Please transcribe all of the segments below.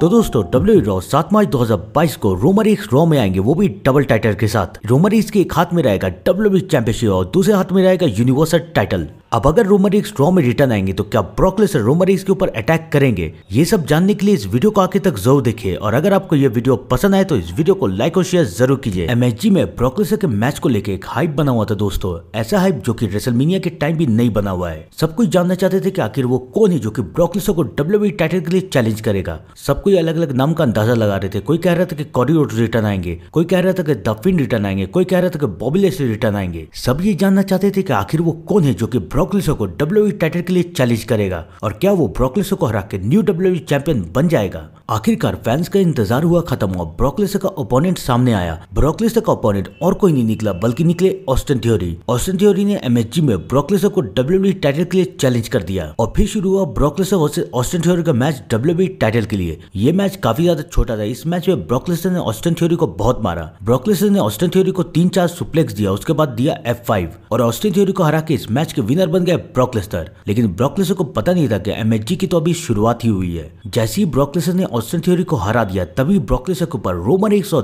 तो दोस्तों W raw सात मार्च बाईस को रोमरिक्स रॉ में आएंगे वो भी डबल टाइटल के साथ रोमरिक्स के एक हाथ में रहेगा डब्ल्यू चैंपियनशिप और दूसरे हाथ में रहेगा यूनिवर्सल टाइटल अब अगर रोमरिक्स ड्रॉ में रिटर्न आएंगे तो क्या ब्रोकलिस रोमरिक्स के ऊपर अटैक करेंगे ये सब जानने के लिए इस वीडियो को आखिर तक जरूर देखिए और अगर आपको ये वीडियो पसंद आए तो इस वीडियो को लाइक और शेयर जरूर कीजिए एमएसजी में ब्रोकलेसर के मैच को लेकर एक हाइप बना हुआ था दोस्तों ऐसा हाइप जो की रेसलमीनिया के टाइम भी नहीं बना हुआ है सब कुछ जानना चाहते थे की आखिर वो कौन है जो की ब्रोकलेसर को डब्ल्यू टाइटल e के लिए चैलेंज करेगा सब कोई अलग अलग नाम का अंदाजा लगा रहे थे कोई कह रहा था की कॉरियोड रिटर्न आएंगे कोई कह रहा था की दफिन रिटर्न आएंगे कोई कह रहा था की रिटर्न आएंगे सब ये जानना चाहते थे की आखिर वो कौन है जो की ब्रोकलिसो को डब्ल्यू टाइटल e के लिए चैलेंज करेगा और क्या वो ब्रोकलिसो को हरा के न्यू डब्ल्यू चैंपियन बन जाएगा आखिरकार फैंस का इंतजार हुआ खत्म हुआ ब्रोकलेसर का ओपोनेंट सामने आया ब्रोकलेसर का ओपोनेंट और कोई नहीं निकला बल्कि निकले ऑस्टन थ्योरी ऑस्टन थ्योरी ने एमएसजी में ब्रोकलेसर को डब्ल्यू टाइटल e के लिए चैलेंज कर दिया और फिर शुरू हुआ ब्रोकलेसर वर्सेज ऑस्टन थ्योरी का मैच डब्ल्यू टाइटल के लिए ये मैच काफी ज्यादा छोटा था इस मैच में ब्रोकलेसर ने ऑस्टन थ्योरी को बहुत मारा ब्रोकलेसर ने ऑस्टन थ्योरी को तीन चार सुप्लेक्स दिया उसके बाद दिया एफ और ऑस्टन थ्योरी को हरा के इस मैच के विनर बन गए ब्रोकलेस्टर लेकिन ब्रोकलेसर को पता नहीं था कि एमएचजी की तो अभी शुरुआत ही हुई है जैसे ही ब्रोकलेसर ने ऑस्टिन थ्योरी को हरा दिया तभी ब्रोकलिसक ऊपर रोमन एक सौ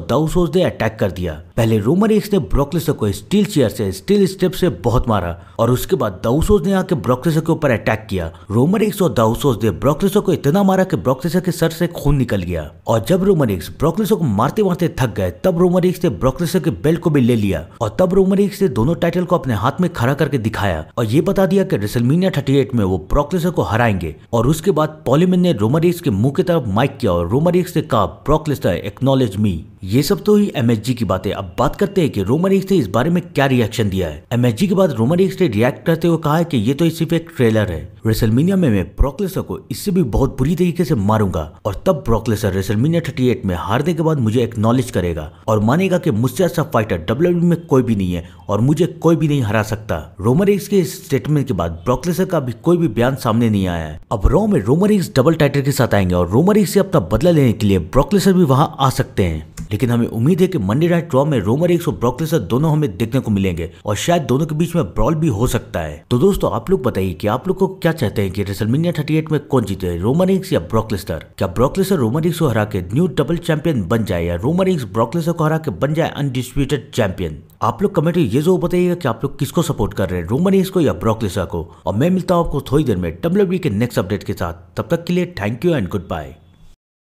ने अटैक कर दिया पहले रोमन एक्स ने ब्रोकलेसर को स्टील चेयर से स्टील स्टेप से बहुत मारा और उसके बाद दाउसोस ने आके ब्रोकलेसर के ऊपर अटैक किया रोमन एक्स और दाउसोज ने ब्रोकलेसर को इतना मारा कि ब्रोकलेसर के सर से खून निकल गया और जब रोमन एक्स ब्रोकलेसर को मारते मारते थक गए तब रोमन एक्स ने ब्रोकलेसर के बेल्ट को भी ले लिया और तब रोमन एक्स ने दोनों टाइटल को अपने हाथ में खड़ा करके दिखाया और ये बता दिया कि रेसलमीनिया थर्टी में वो ब्रोकलेसर को हराएंगे और उसके बाद पॉलीमिन ने रोमन एक्स के मुंह की तरफ माइक किया और रोमन एक्स ने कहा ब्रोकलेसर एक्नोलेज मी ये सब तो ही एम की बात है अब बात करते हैं कि रोमन एक्स ने इस बारे में क्या रिएक्शन दिया है एम के बाद रोमन एक्स ने रिएक्ट करते हुए कहा है कि ये तो सिर्फ एक ट्रेलर है रेसलमीनिया में मैं ब्रॉकलेसर को इससे भी बहुत बुरी तरीके से मारूंगा और तब ब्रॉकलेसर रेसलमीनिया थर्टी में हारने के बाद मुझे एक्नोलेज करेगा और मानेगा की मुझसे ऐसा फाइटर डब्ल्यू में कोई भी नहीं है और मुझे कोई भी नहीं हरा सकता रोमन एक्स के स्टेटमेंट के बाद ब्रॉकलेसर का भी कोई भी बयान सामने नहीं आया है अब रो में रोमन एक्स डबल टाइटर के साथ आएंगे और रोमन एक्स से अपना बदला लेने के लिए ब्रॉकलेसर भी वहाँ आ सकते हैं लेकिन हमें उम्मीद है कि मंडे नाइट ड्रॉ में रोमर एक और ब्रॉक दोनों हमें देखने को मिलेंगे और शायद दोनों के बीच में ब्रॉल भी हो सकता है तो दोस्तों आप लोग बताइए कि आप लोग को क्या चाहते हैं कि रेसलमिनिया थर्टी में कौन जीते रोमर इंक्स या ब्रॉक क्या ब्रॉकलेसर रोमर इंक्स को हरा के न्यू डबल चैंपियन बन जाए या रोमर एक्स ब्रॉकलेसर को हरा के बन जाए अनडिस्प्यूटेड चैंपियन आप लोग कमेंट ये जो बताइएगा कि आप लोग किसको सपोर्ट कर रहे हैं रोमन को या ब्रॉक को और मैं मिलता हूँ आपको थोड़ी देर में डब्ल्यू e के नेक्स्ट अपडेट के साथ तब तक के लिए thank you and good bye